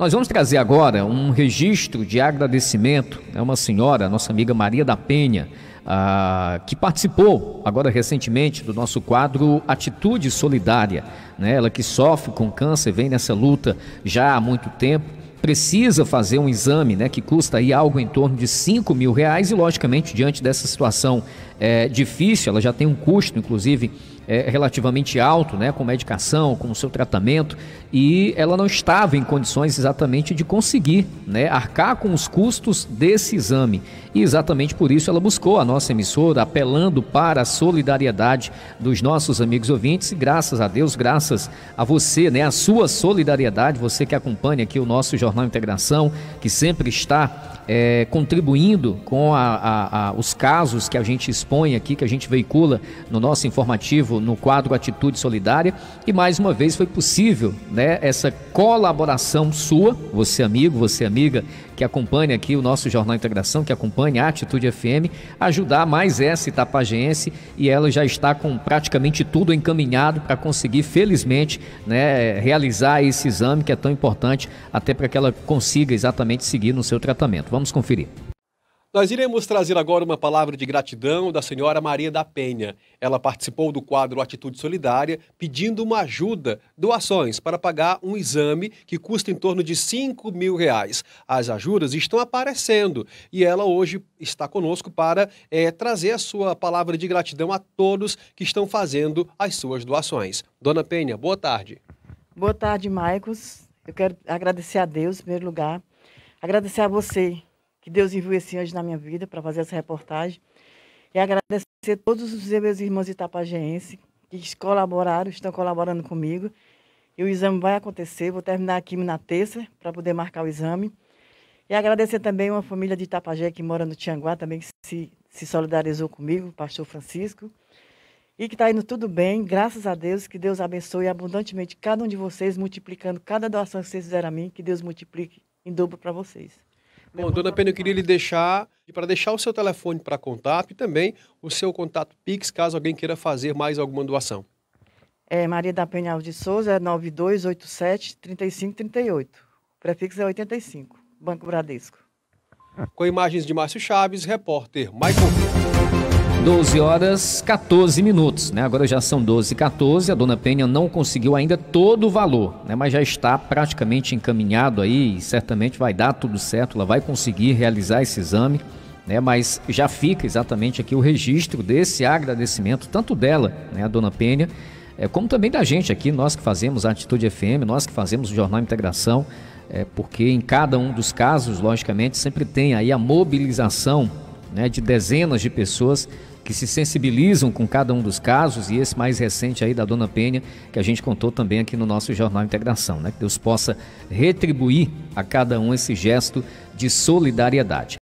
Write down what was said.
Nós vamos trazer agora um registro de agradecimento. É uma senhora, nossa amiga Maria da Penha, que participou agora recentemente do nosso quadro Atitude Solidária. Né? Ela que sofre com câncer, vem nessa luta já há muito tempo, precisa fazer um exame né, que custa aí algo em torno de 5 mil reais e, logicamente, diante dessa situação é, difícil, ela já tem um custo, inclusive, é, relativamente alto, né, com medicação, com o seu tratamento, e ela não estava em condições exatamente de conseguir né, arcar com os custos desse exame. E exatamente por isso ela buscou a nossa emissora, apelando para a solidariedade dos nossos amigos ouvintes, e graças a Deus, graças a você, né, a sua solidariedade, você que acompanha aqui o nosso Jornal Integração, que sempre está é, contribuindo com a, a, a, os casos que a gente expõe aqui, que a gente veicula no nosso informativo, no quadro Atitude Solidária. E mais uma vez foi possível né, essa colaboração sua, você amigo, você amiga que acompanha aqui o nosso Jornal Integração, que acompanha a Atitude FM, ajudar mais essa Itapagense e ela já está com praticamente tudo encaminhado para conseguir, felizmente, né, realizar esse exame que é tão importante, até para que ela consiga exatamente seguir no seu tratamento. Vamos conferir. Nós iremos trazer agora uma palavra de gratidão da senhora Maria da Penha. Ela participou do quadro Atitude Solidária pedindo uma ajuda, doações, para pagar um exame que custa em torno de 5 mil reais. As ajudas estão aparecendo e ela hoje está conosco para é, trazer a sua palavra de gratidão a todos que estão fazendo as suas doações. Dona Penha, boa tarde. Boa tarde, Maicos. Eu quero agradecer a Deus, em primeiro lugar. Agradecer a você que Deus enviou esse anjo na minha vida para fazer essa reportagem. E agradecer a todos os meus irmãos itapageenses que colaboraram, estão colaborando comigo. E o exame vai acontecer, vou terminar aqui na terça para poder marcar o exame. E agradecer também uma família de Itapajé que mora no Tianguá também, que se, se solidarizou comigo, o pastor Francisco. E que está indo tudo bem, graças a Deus, que Deus abençoe abundantemente cada um de vocês, multiplicando cada doação que vocês fizeram a mim, que Deus multiplique em dobro para vocês. Bom, dona Pena, eu queria lhe deixar, para deixar o seu telefone para contato e também o seu contato Pix, caso alguém queira fazer mais alguma doação. É Maria da Penha Alves de Souza, é 9287-3538. prefixo é 85, Banco Bradesco. Com imagens de Márcio Chaves, repórter Michael. 12 horas 14 minutos, né? Agora já são 12 e 14. A dona Penha não conseguiu ainda todo o valor, né? Mas já está praticamente encaminhado aí e certamente vai dar tudo certo. Ela vai conseguir realizar esse exame, né? Mas já fica exatamente aqui o registro desse agradecimento, tanto dela, né? A dona Penha, é, eh, como também da gente aqui, nós que fazemos a Atitude FM, nós que fazemos o Jornal Integração, é, porque em cada um dos casos, logicamente, sempre tem aí a mobilização. Né, de dezenas de pessoas que se sensibilizam com cada um dos casos e esse mais recente aí da Dona Penha, que a gente contou também aqui no nosso Jornal Integração, né? Que Deus possa retribuir a cada um esse gesto de solidariedade.